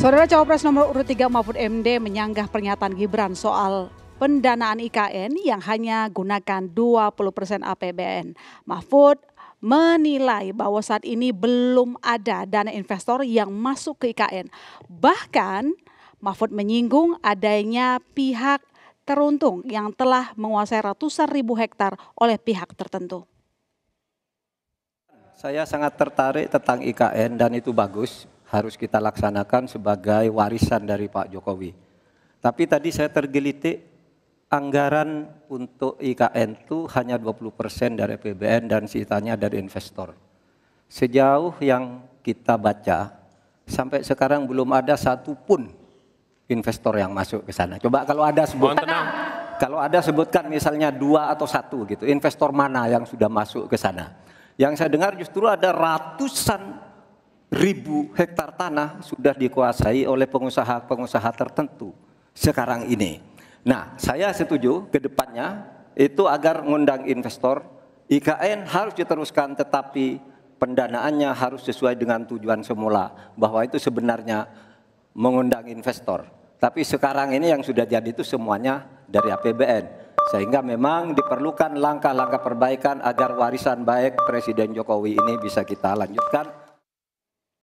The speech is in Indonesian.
Saudara Cawapres nomor urut 3 Mahfud MD menyanggah pernyataan Gibran soal pendanaan IKN yang hanya gunakan 20 persen APBN. Mahfud menilai bahwa saat ini belum ada dana investor yang masuk ke IKN. Bahkan Mahfud menyinggung adanya pihak teruntung yang telah menguasai ratusan ribu hektar oleh pihak tertentu. Saya sangat tertarik tentang IKN dan itu bagus harus kita laksanakan sebagai warisan dari Pak Jokowi. Tapi tadi saya tergelitik anggaran untuk IKN itu hanya 20% dari PBN dan sisanya dari investor. Sejauh yang kita baca sampai sekarang belum ada satupun investor yang masuk ke sana. Coba kalau ada sebut, kalau ada sebutkan misalnya dua atau satu gitu, investor mana yang sudah masuk ke sana? Yang saya dengar justru ada ratusan ribu hektar tanah sudah dikuasai oleh pengusaha-pengusaha tertentu sekarang ini. Nah, saya setuju ke depannya itu agar mengundang investor IKN harus diteruskan tetapi pendanaannya harus sesuai dengan tujuan semula bahwa itu sebenarnya mengundang investor. Tapi sekarang ini yang sudah jadi itu semuanya dari APBN. Sehingga memang diperlukan langkah-langkah perbaikan agar warisan baik Presiden Jokowi ini bisa kita lanjutkan